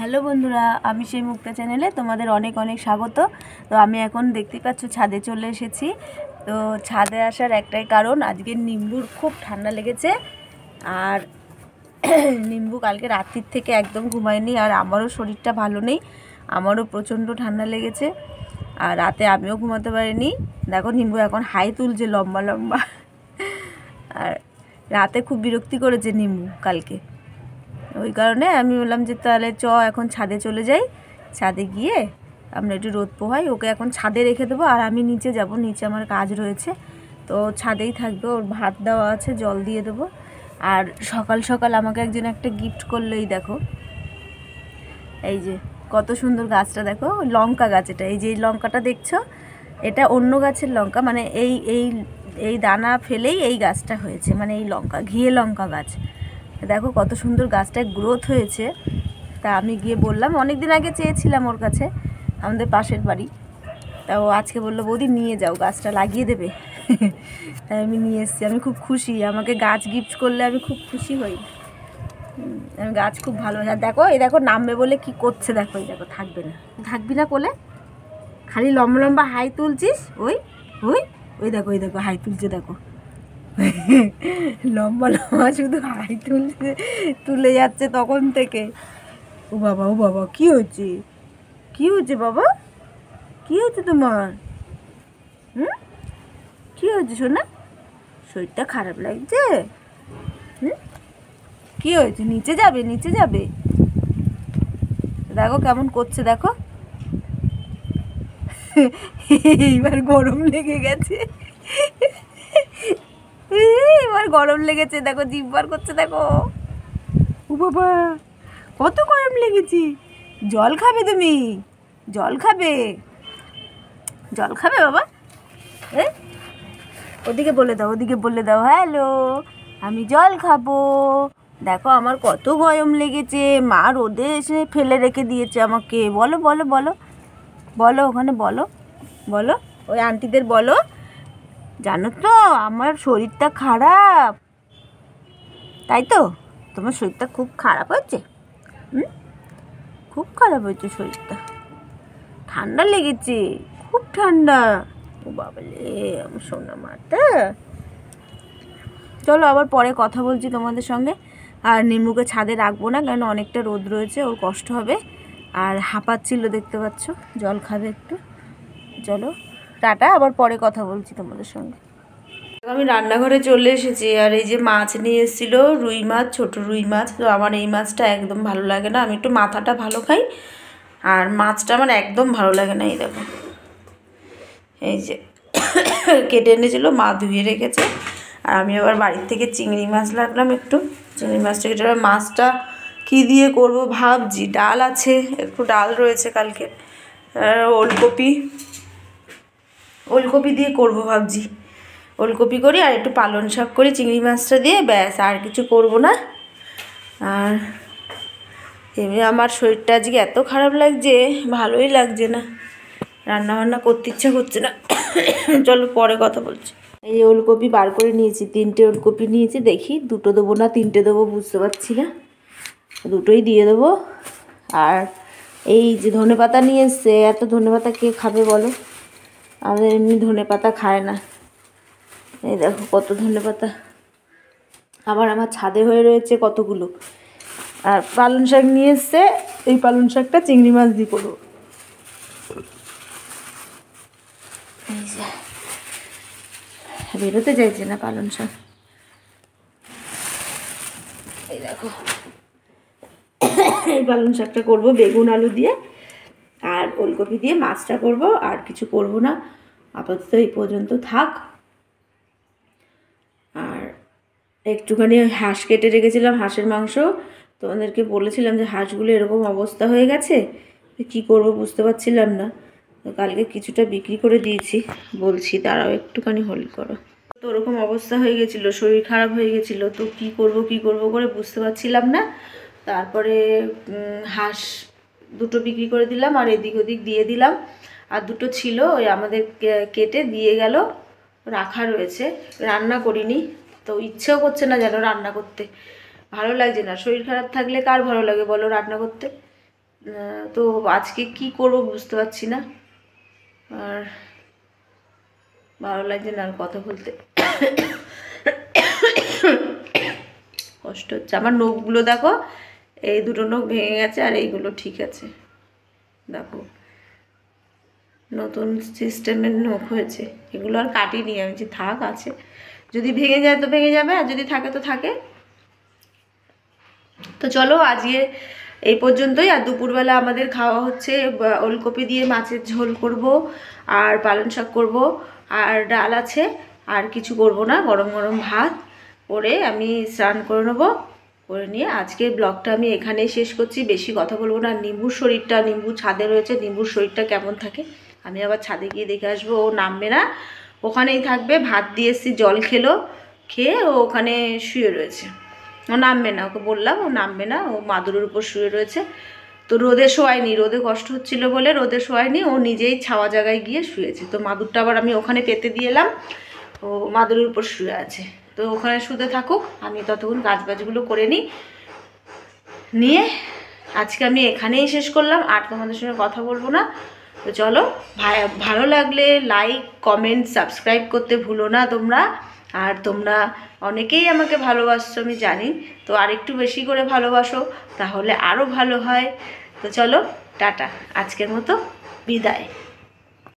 hello বন্ধুরা আমি সেই মুক্তা চ্যানেলে তোমাদের অনেক অনেক স্বাগত তো আমি এখন দেখতে পাচ্ছ ছাদে চলে এসেছি তো ছাদে আসার একটাই কারণ আজকে নিম্বুর খুব ঠান্ডা লেগেছে আর নিম্বু কালকে রাত্রির থেকে একদম ঘুমায়নি আর আমারও শরীরটা ভালো নেই আমারও প্রচণ্ড ঠান্ডা লেগেছে আর রাতে আমিও ঘুমাতে পারিনি দেখো নিম্বু এখন হাই তুলছে লম্বা লম্বা আর রাতে খুব বিরক্তি করেছে নিম্বু কালকে ওই কারণে আমি বললাম যে তাহলে চ এখন ছাদে চলে যাই ছাদে গিয়ে আমরা একটু রোদ পোহাই ওকে এখন ছাদে রেখে দেবো আর আমি নিচে যাব নিচে আমার কাজ রয়েছে তো ছাদেই থাকবে ওর ভাত দেওয়া আছে জল দিয়ে দেবো আর সকাল সকাল আমাকে একজন একটা গিফট করলেই দেখো এই যে কত সুন্দর গাছটা দেখো লঙ্কা গাছ এটা এই যে লঙ্কাটা দেখছো এটা অন্য গাছের লঙ্কা মানে এই এই এই দানা ফেলেই এই গাছটা হয়েছে মানে এই লঙ্কা ঘিয়ে লঙ্কা গাছ দেখো কত সুন্দর গাছটায় গ্রোথ হয়েছে তা আমি গিয়ে বললাম অনেক দিন আগে চেয়েছিলাম ওর কাছে আমাদের পাশের বাড়ি তা ও আজকে বললো বৌদি নিয়ে যাও গাছটা লাগিয়ে দেবে তাই আমি নিয়ে এসেছি আমি খুব খুশি আমাকে গাছ গিফট করলে আমি খুব খুশি হই আমি গাছ খুব ভালো আর দেখো এই দেখো নামবে বলে কি করছে দেখো এই দেখো থাকবে না থাকবি না কোলে খালি লম্বা লম্বা হাই তুলছিস ওই ওই ওই দেখো ওই দেখো হাই তুলছে দেখো লম্বা লম্বা শুধু হাই তুলছে তুলে যাচ্ছে তখন থেকে ও বাবা ও বাবা কি হচ্ছে কি হচ্ছে বাবা কি হচ্ছে তোমার হুম কি হয়েছে শোনা শরীরটা খারাপ লাগছে হুম কি হয়েছে নিচে যাবে নিচে যাবে দেখো কেমন করছে দেখো এইবার গরম লেগে গেছে এবার গরম লেগেছে দেখো জিব্বার করছে দেখো ও বাবা কত গরম লেগেছে জল খাবে তুমি জল খাবে জল খাবে বাবা হ্যাঁ ওদিকে বলে দাও ওদিকে বলে দাও হ্যালো আমি জল খাবো দেখো আমার কত গরম লেগেছে মা রোদে এসে ফেলে রেখে দিয়েছে আমাকে বলো বলো বলো বলো ওখানে বলো বলো ওই আন্টিদের বলো জানো তো আমার শরীরটা খারাপ তাই তো তোমার শরীরটা খুব খারাপ হয়েছে হুম খুব খারাপ হয়েছে শরীরটা ঠান্ডা লেগেছে খুব ঠান্ডা ও বাবালে আমার সোনা মাটা চলো আবার পরে কথা বলছি তোমাদের সঙ্গে আর নিম্বুকে ছাদে রাখবো না কারণ অনেকটা রোদ রয়েছে ওর কষ্ট হবে আর হাঁপাচ্ছিল দেখতে পাচ্ছ জল খাবে একটু চলো টাটা আবার পরে কথা বলছি তোমাদের সঙ্গে আমি রান্নাঘরে চলে এসেছি আর এই যে মাছ নিয়ে এসেছিলো রুই মাছ ছোট রুই মাছ তো আমার এই মাছটা একদম ভালো লাগে না আমি একটু মাথাটা ভালো খাই আর মাছটা আমার একদম ভালো লাগে না এই দেখো এই যে কেটে এনেছিলো মা ধুয়ে রেখেছে আর আমি আবার বাড়ির থেকে চিংড়ি মাছ লাগলাম একটু চিংড়ি মাছটা কেটে মাছটা কী দিয়ে করব ভাবছি ডাল আছে একটু ডাল রয়েছে কালকে ওলকপি ওলকপি দিয়ে করব ভাবছি ওলকপি করি আর একটু পালন শাক করি চিংড়ি মাছটা দিয়ে ব্যাস আর কিছু করব না আর এমনি আমার শরীরটা আজকে এত খারাপ লাগছে ভালোই লাগছে না রান্না বান্না করতে ইচ্ছা করছে না চলো পরে কথা বলছি এই ওলকপি বার করে নিয়েছি তিনটে ওলকপি নিয়েছি দেখি দুটো দেবো না তিনটে দেবো বুঝতে পারছি না দুটোই দিয়ে দেবো আর এই যে ধনে পাতা নিয়ে এসছে এত ধনে পাতা কে খাবে বলো আমাদের এমনি ধনে পাতা খায় না এই দেখো কত ধনে পাতা আবার আমার ছাদে হয়ে রয়েছে কতগুলো আর পালন শাক নিয়ে এসছে এই পালন শাকটা চিংড়ি মাছ দিয়ে করবো বেরোতে চাইছে না পালন শাক এই দেখো এই পালন শাকটা করবো বেগুন আলু দিয়ে আর ওলকপি দিয়ে মাছটা করব আর কিছু করব না আপাতত এই পর্যন্ত থাক আর একটুখানি হাঁস কেটে রেখেছিলাম হাঁসের মাংস তোমাদেরকে বলেছিলাম যে হাঁসগুলো এরকম অবস্থা হয়ে গেছে কি করব বুঝতে পারছিলাম না তো কালকে কিছুটা বিক্রি করে দিয়েছি বলছি তারাও একটুখানি হোল্ড করো তো ওরকম অবস্থা হয়ে গেছিলো শরীর খারাপ হয়ে গেছিলো তো কি করব কি করব করে বুঝতে পারছিলাম না তারপরে হাঁস দুটো বিক্রি করে দিলাম আর এদিক ওদিক দিয়ে দিলাম আর দুটো ছিল ওই আমাদের কেটে দিয়ে গেল রাখা রয়েছে রান্না করিনি তো ইচ্ছেও করছে না যেন রান্না করতে ভালো লাগছে না শরীর খারাপ থাকলে কার ভালো লাগে বলো রান্না করতে তো আজকে কি করব বুঝতে পারছি না আর ভালো লাগছে না আর কথা বলতে কষ্ট হচ্ছে আমার নখগুলো দেখো এই দুটো নখ ভেঙে গেছে আর এইগুলো ঠিক আছে দেখো নতুন সিস্টেমের নখ হয়েছে এগুলো আর কাটিনি আমি যে থাক আছে যদি ভেঙে যায় তো ভেঙে যাবে আর যদি থাকে তো থাকে তো চলো আজকে এই পর্যন্তই আর দুপুরবেলা আমাদের খাওয়া হচ্ছে ওলকপি দিয়ে মাছের ঝোল করব আর পালং শাক করব আর ডাল আছে আর কিছু করব না গরম গরম ভাত করে আমি স্নান করে নেবো করে নিয়ে আজকের ব্লগটা আমি এখানেই শেষ করছি বেশি কথা বলবো না নিম্বুর শরীরটা নিম্বু ছাদে রয়েছে নিম্বুর শরীরটা কেমন থাকে আমি আবার ছাদে গিয়ে দেখে আসবো ও নামবে না ওখানেই থাকবে ভাত দিয়ে এসছি জল খেলো খেয়ে ও ওখানে শুয়ে রয়েছে ও নামবে না ওকে বললাম ও নামবে না ও মাদুরের উপর শুয়ে রয়েছে তো রোদে শোয়ায়নি রোদে কষ্ট হচ্ছিল বলে রোদে শোয়ায়নি ও নিজেই ছাওয়া জায়গায় গিয়ে শুয়েছে তো মাদুরটা আবার আমি ওখানে পেতে দিয়ে এলাম ও মাদুরের উপর শুয়ে আছে তো ওখানে শুতে থাকুক আমি ততক্ষণ গাছ বাজগুলো করে নিই নিয়ে আজকে আমি এখানেই শেষ করলাম আর তোমাদের সঙ্গে কথা বলবো না তো চলো ভালো লাগলে লাইক কমেন্ট সাবস্ক্রাইব করতে ভুলো না তোমরা আর তোমরা অনেকেই আমাকে ভালোবাসছো আমি জানি তো আর একটু বেশি করে ভালোবাসো তাহলে আরও ভালো হয় তো চলো টাটা আজকের মতো বিদায়